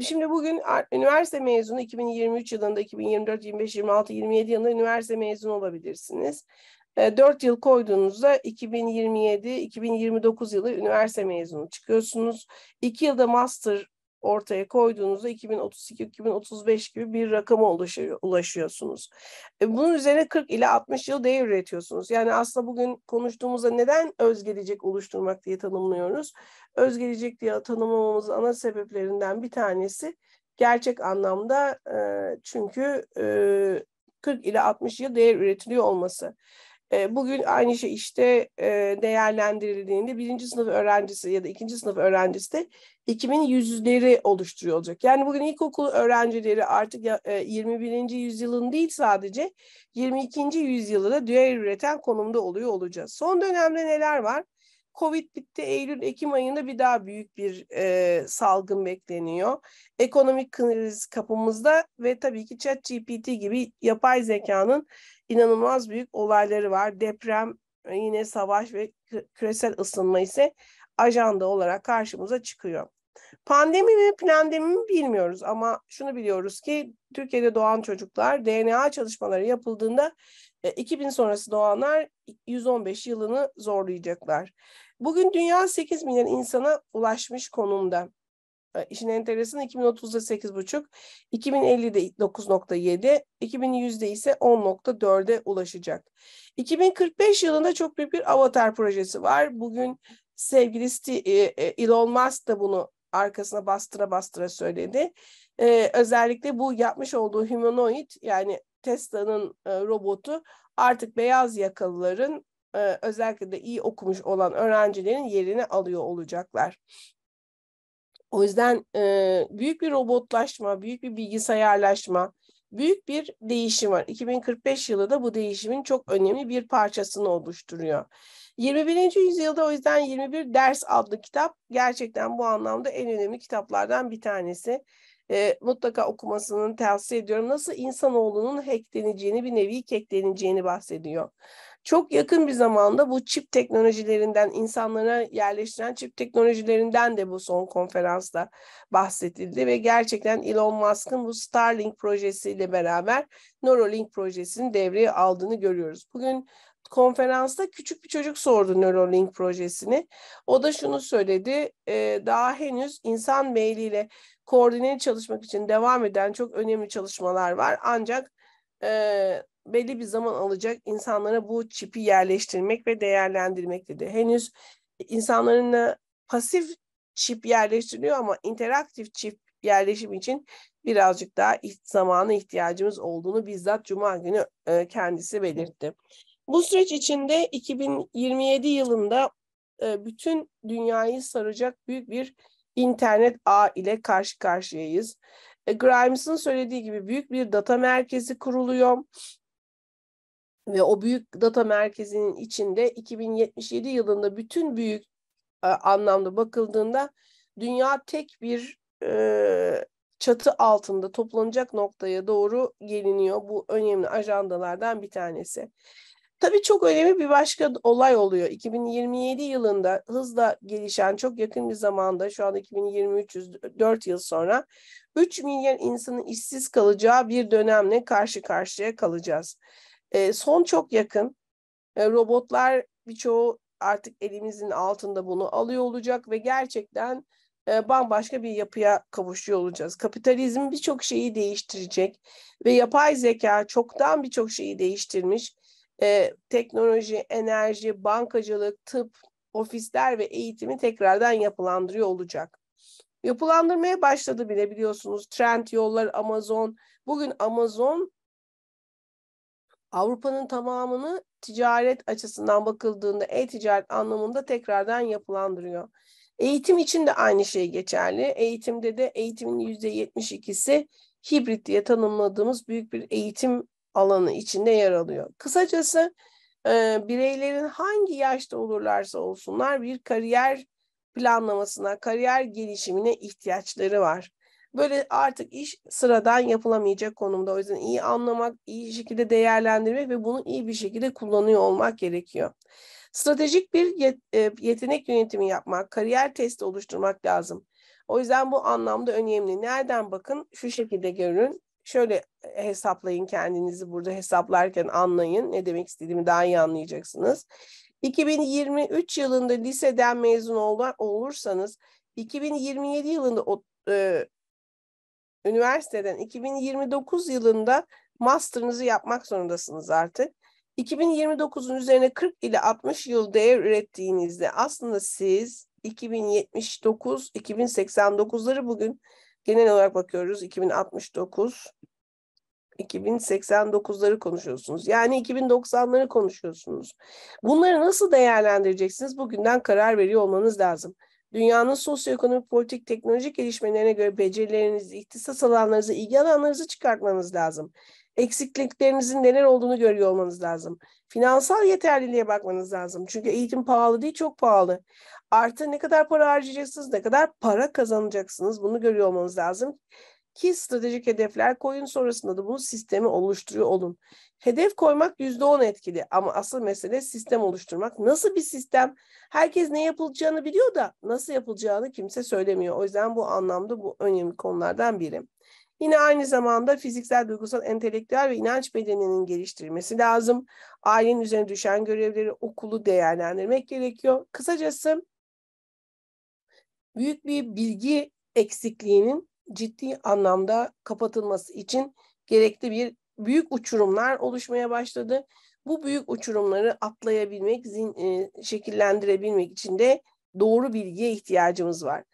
Şimdi bugün üniversite mezunu 2023 yılında, 2024, 25, 26, 27 yılında üniversite mezunu olabilirsiniz. 4 e, yıl koyduğunuzda 2027-2029 yılı üniversite mezunu çıkıyorsunuz. 2 yılda master ortaya koyduğunuzda 2032-2035 gibi bir rakama ulaşıyorsunuz. E, bunun üzerine 40 ile 60 yıl değer üretiyorsunuz. Yani aslında bugün konuştuğumuzda neden özgelecek oluşturmak diye tanımlıyoruz. Özgelecek diye tanımlamamızın ana sebeplerinden bir tanesi gerçek anlamda e, çünkü 40 e, ile 60 yıl değer üretiliyor olması. E, bugün aynı şey işte e, değerlendirildiğinde birinci sınıf öğrencisi ya da ikinci sınıf öğrencisi de 2100'leri oluşturuyor olacak. Yani bugün ilkokul öğrencileri artık e, 21. yüzyılın değil sadece 22. yüzyılda da değer üreten konumda oluyor olacağız. Son dönemde neler var? Covid bitti Eylül Ekim ayında bir daha büyük bir e, salgın bekleniyor. Ekonomik kriz kapımızda ve tabii ki ChatGPT gibi yapay zekanın inanılmaz büyük olayları var. Deprem, e, yine savaş ve küresel ısınma ise ajanda olarak karşımıza çıkıyor. Pandemi mi plandemi mi bilmiyoruz ama şunu biliyoruz ki Türkiye'de doğan çocuklar DNA çalışmaları yapıldığında 2000 e, sonrası doğanlar 115 yılını zorlayacaklar. Bugün dünya 8 milyon insana ulaşmış konumda. E, işin enteresan 2030'da 8,5, 2050'de 9,7, 2100'de ise 10,4'e ulaşacak. 2045 yılında çok büyük bir avatar projesi var. Bugün sevgili e, Elon Musk da bunu arkasına bastıra bastıra söyledi. Ee, özellikle bu yapmış olduğu humanoid yani Tesla'nın e, robotu artık beyaz yakalıların e, özellikle de iyi okumuş olan öğrencilerin yerini alıyor olacaklar. O yüzden e, büyük bir robotlaşma, büyük bir bilgisayarlaşma, büyük bir değişim var. 2045 yılı da bu değişimin çok önemli bir parçasını oluşturuyor. 21. yüzyılda o yüzden 21 Ders adlı kitap gerçekten bu anlamda en önemli kitaplardan bir tanesi e, mutlaka okumasını tavsiye ediyorum. Nasıl insanoğlunun hackleneceğini bir nevi kekleneceğini bahsediyor. Çok yakın bir zamanda bu çip teknolojilerinden, insanlara yerleştiren çip teknolojilerinden de bu son konferansta bahsedildi ve gerçekten Elon Musk'ın bu Starlink projesiyle beraber Neuralink projesinin devreye aldığını görüyoruz. Bugün konferansta küçük bir çocuk sordu Neuralink projesini. O da şunu söyledi, e, daha henüz insan beyniyle koordineli çalışmak için devam eden çok önemli çalışmalar var. Ancak e, belli bir zaman alacak insanlara bu çipi yerleştirmek ve değerlendirmek dedi. Henüz insanların pasif çip yerleştiriliyor ama interaktif çip yerleşim için birazcık daha zamanı ihtiyacımız olduğunu bizzat Cuma günü e, kendisi belirtti. Bu süreç içinde 2027 yılında e, bütün dünyayı saracak büyük bir internet ağ ile karşı karşıyayız. E, Grimes'ın söylediği gibi büyük bir data merkezi kuruluyor ve o büyük data merkezinin içinde 2077 yılında bütün büyük e, anlamda bakıldığında dünya tek bir çatı altında toplanacak noktaya doğru geliniyor. Bu önemli ajandalardan bir tanesi. Tabii çok önemli bir başka olay oluyor. 2027 yılında hızla gelişen çok yakın bir zamanda şu an 2023 4 yıl sonra 3 milyon insanın işsiz kalacağı bir dönemle karşı karşıya kalacağız. E, son çok yakın. E, robotlar birçoğu artık elimizin altında bunu alıyor olacak ve gerçekten e, bambaşka bir yapıya kavuşuyor olacağız. Kapitalizm birçok şeyi değiştirecek ve yapay zeka çoktan birçok şeyi değiştirmiş e, teknoloji, enerji, bankacılık, tıp, ofisler ve eğitimi tekrardan yapılandırıyor olacak. Yapılandırmaya başladı bile biliyorsunuz. Trend yollar, Amazon. Bugün Amazon Avrupa'nın tamamını ticaret açısından bakıldığında e-ticaret anlamında tekrardan yapılandırıyor. Eğitim için de aynı şey geçerli. Eğitimde de eğitimin %72'si hibrit diye tanımladığımız büyük bir eğitim alanı içinde yer alıyor. Kısacası e, bireylerin hangi yaşta olurlarsa olsunlar bir kariyer planlamasına, kariyer gelişimine ihtiyaçları var. Böyle artık iş sıradan yapılamayacak konumda. O yüzden iyi anlamak, iyi şekilde değerlendirmek ve bunu iyi bir şekilde kullanıyor olmak gerekiyor. Stratejik bir e, yetenek yönetimi yapmak, kariyer testi oluşturmak lazım. O yüzden bu anlamda önemli. Nereden bakın? Şu şekilde görün şöyle e, hesaplayın kendinizi burada hesaplarken anlayın. Ne demek istediğimi daha iyi anlayacaksınız. 2023 yılında liseden mezun ol olursanız 2027 yılında e, üniversiteden 2029 yılında master'ınızı yapmak zorundasınız artık. 2029'un üzerine 40 ile 60 yıl değer ürettiğinizde aslında siz 2079, 2089'ları bugün genel olarak bakıyoruz 2069 2089'ları konuşuyorsunuz. Yani 2090'ları konuşuyorsunuz. Bunları nasıl değerlendireceksiniz? Bugünden karar veriyor olmanız lazım. Dünyanın sosyoekonomik, politik, teknolojik gelişmelerine göre becerilerinizi, ihtisas alanlarınızı, ilgi alanlarınızı çıkartmanız lazım. Eksikliklerinizin neler olduğunu görüyor olmanız lazım. Finansal yeterliliğe bakmanız lazım. Çünkü eğitim pahalı değil, çok pahalı. Artı ne kadar para harcayacaksınız, ne kadar para kazanacaksınız bunu görüyor olmanız lazım ki stratejik hedefler koyun sonrasında da bunu sistemi oluşturuyor olun. Hedef koymak yüzde on etkili ama asıl mesele sistem oluşturmak. Nasıl bir sistem? Herkes ne yapılacağını biliyor da nasıl yapılacağını kimse söylemiyor. O yüzden bu anlamda bu önemli konulardan biri. Yine aynı zamanda fiziksel, duygusal, entelektüel ve inanç bedeninin geliştirilmesi lazım. Ailenin üzerine düşen görevleri, okulu değerlendirmek gerekiyor. Kısacası büyük bir bilgi eksikliğinin ciddi anlamda kapatılması için gerekli bir büyük uçurumlar oluşmaya başladı. Bu büyük uçurumları atlayabilmek, zin, e, şekillendirebilmek için de doğru bilgiye ihtiyacımız var.